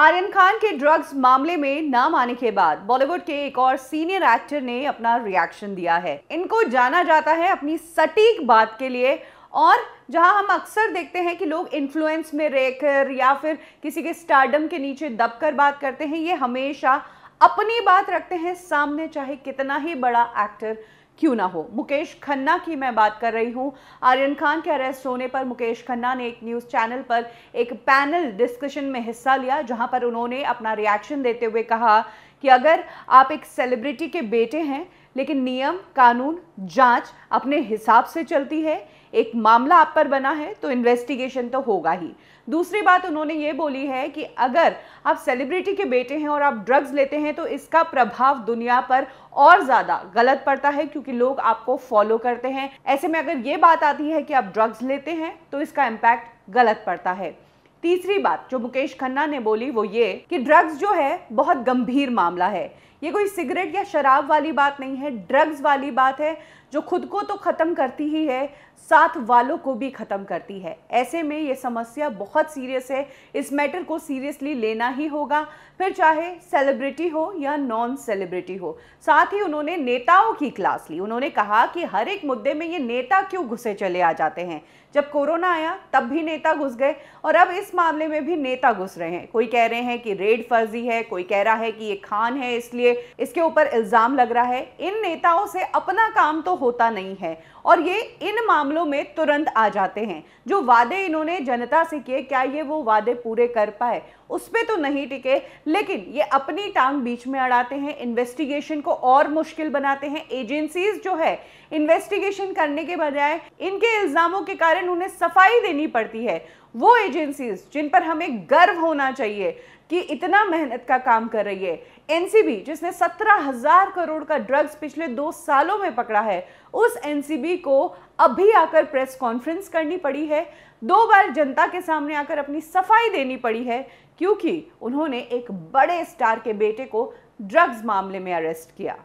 आर्यन खान के ड्रग्स मामले में नाम आने के बाद बॉलीवुड के एक और सीनियर एक्टर ने अपना रिएक्शन दिया है इनको जाना जाता है अपनी सटीक बात के लिए और जहां हम अक्सर देखते हैं कि लोग इन्फ्लुएंस में रहकर या फिर किसी के स्टार्डम के नीचे दबकर बात करते हैं ये हमेशा अपनी बात रखते हैं सामने चाहे कितना ही बड़ा एक्टर क्यों ना हो मुकेश खन्ना की मैं बात कर रही हूं आर्यन खान के अरेस्ट होने पर मुकेश खन्ना ने एक न्यूज़ चैनल पर एक पैनल डिस्कशन में हिस्सा लिया जहां पर उन्होंने अपना रिएक्शन देते हुए कहा कि अगर आप एक सेलिब्रिटी के बेटे हैं लेकिन नियम कानून जांच अपने हिसाब से चलती है एक मामला आप पर बना है तो इन्वेस्टिगेशन तो होगा ही दूसरी बात उन्होंने ये बोली है कि अगर आप सेलिब्रिटी के बेटे हैं और आप ड्रग्स लेते हैं तो इसका प्रभाव दुनिया पर और ज़्यादा गलत पड़ता है क्योंकि लोग आपको फॉलो करते हैं ऐसे में अगर ये बात आती है कि आप ड्रग्स लेते हैं तो इसका इम्पैक्ट गलत पड़ता है तीसरी बात जो मुकेश खन्ना ने बोली वो ये कि ड्रग्स जो है बहुत गंभीर मामला है ये कोई सिगरेट या शराब वाली बात नहीं है ड्रग्स वाली बात है जो खुद को तो ख़त्म करती ही है साथ वालों को भी ख़त्म करती है ऐसे में ये समस्या बहुत सीरियस है इस मैटर को सीरियसली लेना ही होगा फिर चाहे सेलिब्रिटी हो या नॉन सेलिब्रिटी हो साथ ही उन्होंने नेताओं की क्लास ली उन्होंने कहा कि हर एक मुद्दे में ये नेता क्यों घुसे चले आ जाते हैं जब कोरोना आया तब भी नेता घुस गए और अब इस मामले में भी नेता घुस रहे हैं कोई कह रहे हैं कि रेड फर्जी है कोई कह रहा है कि ये खान है इसलिए इसके ऊपर इल्ज़ाम लग रहा है इन नेताओं से अपना काम तो होता नहीं है और ये इन मामलों में तुरंत आ जाते हैं जो वादे इन्होंने जनता से किए क्या ये वो वादे पूरे कर पाए उस पर तो नहीं टिके लेकिन ये अपनी टांग बीच में अड़ाते हैं इन्वेस्टिगेशन को और मुश्किल बनाते हैं एजेंसीज जो है इन्वेस्टिगेशन करने के बजाय इनके इल्ज़ामों के कारण उन्हें सफाई देनी पड़ती है वो एजेंसीज जिन पर हमें गर्व होना चाहिए कि इतना मेहनत का काम कर रही है एनसीबी जिसने सत्रह हजार करोड़ का ड्रग्स पिछले दो सालों में पकड़ा है उस एनसीबी को अभी आकर प्रेस कॉन्फ्रेंस करनी पड़ी है दो बार जनता के सामने आकर अपनी सफाई देनी पड़ी है क्योंकि उन्होंने एक बड़े स्टार के बेटे को ड्रग्स मामले में अरेस्ट किया